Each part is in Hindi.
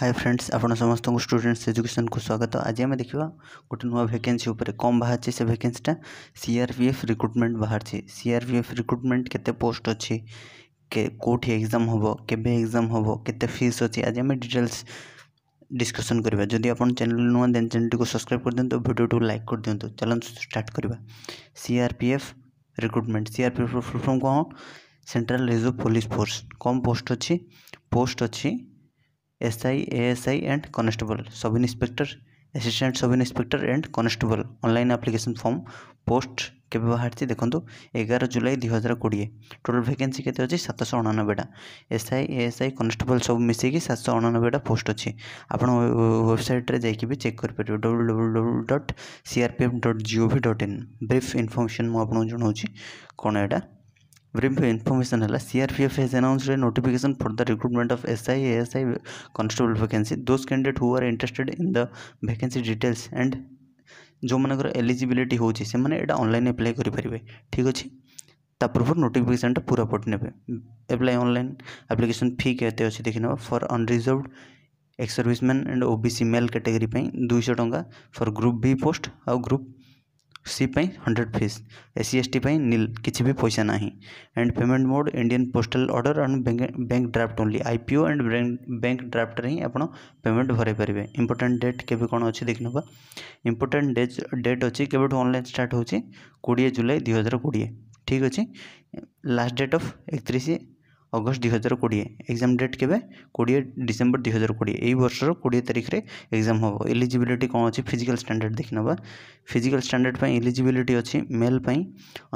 हाय फ्रेंड्स आप समस्त स्टूडेंट्स एजुकेशन को स्वागत आज आम देखा गोटे नुआ भैकेन्सी कम बाहर से भैकेन्सीटा सीआरपीएफ रिक्रुटमेंट बाहर सीआरपीएफ रिक्रुटमेंट के पोस्ट अच्छी कौटी एग्जाम हम केवे एग्जाम हम के फीस अच्छे आज आम डिटेल्स डिस्कसन करवा जब आप चैनल नुआ दे चैनल को सब्सक्राइब कर दिखाँ भिडियो लाइक कर दिंतु चलो स्टार्ट करवा सीआरपीएफ रिक्रुटमेंट सीआरपीएफ फुल कौन सेन्ट्राल रिजर्व पुलिस फोर्स कम पोस्ट अच्छी पोस्ट अच्छी SI ASI and constable sub inspector assistant sub inspector and constable online application form post কেবে বাহারি দেখুন এগার জুলাই দুই হাজার কোড়িয়ে টোটাল ভ্যাকেন্সি কেতে অছি সাতশো অনানবেটা এসআই এএসআই কনস্টেবল সব মিশিকি সাতশো অনানবেটা পোস্ট অছি আপনার ওয়েবসাইট্রে যাইকি বি চেক করিপারে double double double dot CRPF dot GOV dot in brief information মু আপনার জনাওছি কোণ এটা ब्रीफ इनफर्मेशन है CRPF has announced notification for the recruitment of S I S I constable vacancy those candidate who are interested in the vacancy details and जो मानक एलिजिलिटी होने अनल एप्लाई करेंगे ठीक अच्छे ता पूर्व नोटिफिकेसन टा पूरा पट ने एप्लाय अनलाइन आप्लिकेसन फी के अच्छे देखने for unreserved ex serviceman and OBC male category दुई टाँग फर ग्रुप बी पोस्ट आउ group C hundred fees S C nil किसी भी पैसा ना and payment mode Indian postal order and bank draft only IPO and bank ड्राफ्ट्रे ही आप पेमेंट भरे पारे इंपोर्टां डेट के कौन अच्छी देख ना इंपोर्टां डेज डेट अच्छी केवल अनलाइन स्टार्ट हो कोड़े जुलाई दुई हजार कोड़े ठीक अच्छे लास्ट डेट अफ एक ଅଗଷ୍ଟ ଦୁଇ ହଜାର କୋଡ଼ିଏ ଏକ୍ଜାମ୍ ଡେଟ୍ କେବେ କୋଡ଼ିଏ ଡିସେମ୍ବର ଦୁଇ ହଜାର କୋଡ଼ିଏ ଏଇ ବର୍ଷର କୋଡ଼ିଏ ତାରିଖରେ ଏକ୍ଜାମ୍ ହେବ ଏଲିଜିବିଲିଟି କ'ଣ ଅଛି ଫିଜିକାଲ୍ ଷ୍ଟାଣ୍ଡାର୍ଡ଼ ଦେଖିନେବା ଫିଜିକାଲ୍ ଷ୍ଟାଣ୍ଡାର୍ଡ଼ ପାଇଁ ଏଲିଜିବିଲିଟି ଅଛି ମେଲ୍ ପାଇଁ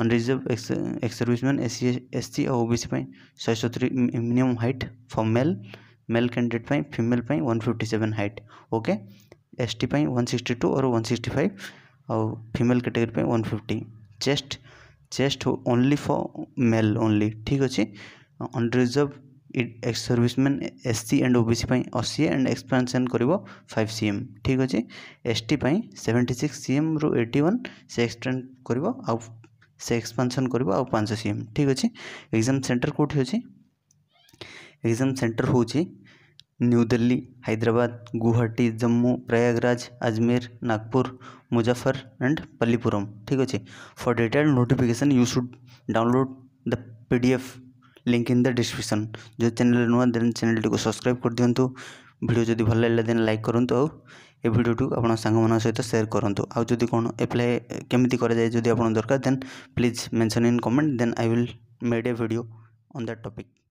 unreserved ex serviceman SC SC ଓ ଓବିସି ପାଇଁ ଶହେ ସତୁରି minimum height for male male candidate पर फिमेल पर one fifty seven height okay S T one sixty two और वन सिक्सटी फाइव और फिमेल कैटेगरी पर one fifty chest chest only for male only ठीक अच्छे unreserved ex serviceman S C and O B C ପାଇଁ ଅଶୀ ଆଣ୍ଡ ଏକ୍ସପାନ୍ସନ୍ କରିବ ଫାଇଭ୍ ସି ଏମ୍ ଠିକ୍ ଅଛି ଏସ୍ ଟି ପାଇଁ ସେଭେଣ୍ଟି ସିକ୍ସ ସି ଏମ୍ରୁ ଏଇଟି ୱାନ୍ ସେ ଏକ୍ସଟେଣ୍ଡ କରିବ ଆଉ ସେ ଏକ୍ସପାନ୍ସନ୍ କରିବ ଆଉ ପାଞ୍ଚ ସି ଏମ୍ ଠିକ୍ ଅଛି ଏକ୍ଜାମ୍ ସେଣ୍ଟର୍ କେଉଁଠି ଅଛି ଏକ୍ଜାମ୍ ସେଣ୍ଟର୍ ହେଉଛି न्यू दिल्ली हैदराबाद गुवाहाटी जम्मू प्रयागराज अजमेर नागपुर मुजफ्फर एंड पल्लीपुरम ठीक अच्छे for detail notification you should download the PDF link in the description ଯଦି ଚ୍ୟାନେଲ୍ ନୂଆ ଦେନ୍ ଚ୍ୟାନେଲ୍ଟିକୁ ସବସ୍କ୍ରାଇବ୍ କରିଦିଅନ୍ତୁ ଭିଡ଼ିଓ ଯଦି ଭଲ ଲାଗିଲା ଦେନ୍ ଲାଇକ୍ କରନ୍ତୁ ଆଉ ଏ ଭିଡ଼ିଓଟିକୁ ଆପଣଙ୍କ ସାଙ୍ଗମାନଙ୍କ ସହିତ ସେୟାର କରନ୍ତୁ ଆଉ ଯଦି କ'ଣ ଆପ୍ଲାଏ କେମିତି କରାଯାଏ ଯଦି ଆପଣଙ୍କ ଦରକାର then please mention in comment then I will made a video on that topic